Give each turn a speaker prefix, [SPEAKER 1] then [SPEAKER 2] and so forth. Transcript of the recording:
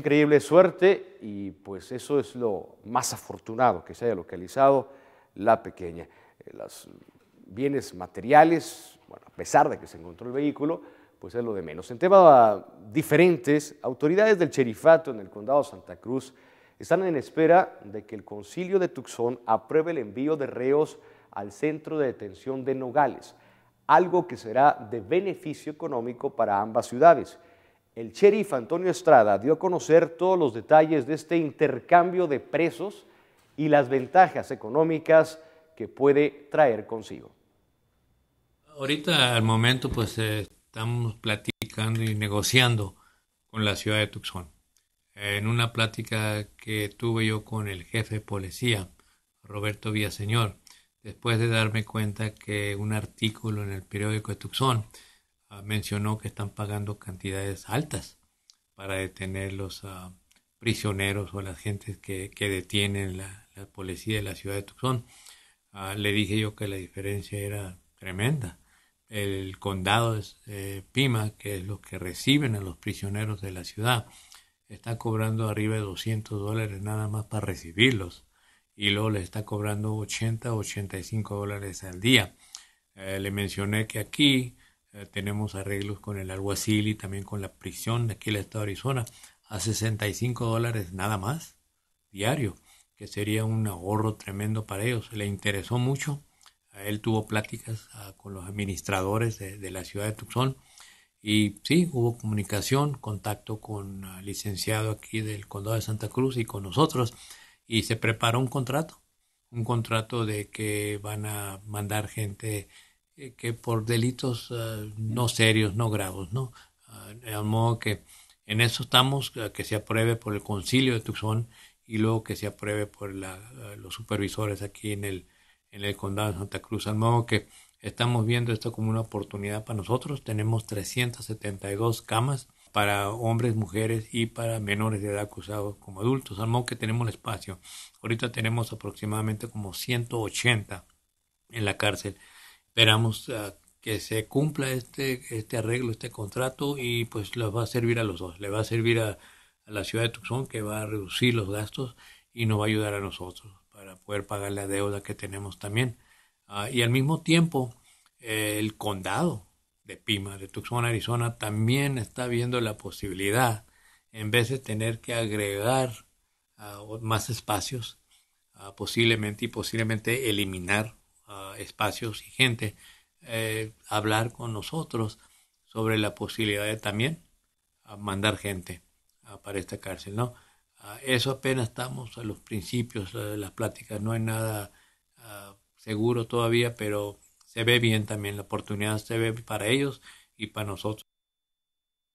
[SPEAKER 1] increíble suerte y pues eso es lo más afortunado que se haya localizado la pequeña. Eh, Los bienes materiales, a pesar de que se encontró el vehículo, pues es lo de menos. En temas diferentes, autoridades del Cherifato en el condado de Santa Cruz están en espera de que el concilio de Tucson apruebe el envío de reos al centro de detención de Nogales, algo que será de beneficio económico para ambas ciudades el sheriff Antonio Estrada dio a conocer todos los detalles de este intercambio de presos y las ventajas económicas que puede traer consigo.
[SPEAKER 2] Ahorita al momento pues eh, estamos platicando y negociando con la ciudad de Tucson. Eh, en una plática que tuve yo con el jefe de policía, Roberto Villaseñor, después de darme cuenta que un artículo en el periódico de Tucson Ah, mencionó que están pagando cantidades altas para detener los ah, prisioneros o las gentes que, detienen la, policía de la ciudad de Tucson. Ah, le dije yo que la diferencia era tremenda. El condado de eh, Pima, que es lo que reciben a los prisioneros de la ciudad, está cobrando arriba de 200 dólares nada más para recibirlos y luego le está cobrando 80 85 dólares al día. Eh, le mencioné que aquí eh, tenemos arreglos con el alguacil y también con la prisión de aquí el estado de Arizona a 65 dólares nada más diario, que sería un ahorro tremendo para ellos. Le interesó mucho. A eh, él tuvo pláticas ah, con los administradores de, la ciudad de Tucson y sí, hubo comunicación, contacto con ah, licenciado aquí del condado de Santa Cruz y con nosotros y se preparó un contrato, un contrato de que van a mandar gente que por delitos eh, no serios, no graves ¿no? al eh, modo que en eso estamos, eh, que se apruebe por el concilio de Tucson y luego que se apruebe por la, los supervisores aquí en el, en el condado de Santa Cruz. Al modo que estamos viendo esto como una oportunidad para nosotros. Tenemos 372 camas para hombres, mujeres y para menores de edad acusados como adultos, al modo que tenemos espacio. Ahorita tenemos aproximadamente como 180 en la cárcel. Esperamos ah, que se cumpla este, este arreglo, este contrato y pues les va a servir a los dos. Le va a servir a, la ciudad de Tucson que va a reducir los gastos y nos va a ayudar a nosotros para poder pagar la deuda que tenemos también. Ah, y al mismo tiempo, eh, el condado de Pima, de Tucson, Arizona, también está viendo la posibilidad, en vez de tener que agregar ah, más espacios, posiblemente y posiblemente eliminar espacios y gente, eh, hablar con nosotros sobre la posibilidad de también mandar gente ah, para esta cárcel, ¿no? Ah, eso apenas estamos a los principios de las pláticas, no hay nada ah, seguro todavía, pero se ve bien también, la oportunidad se ve para ellos y para nosotros.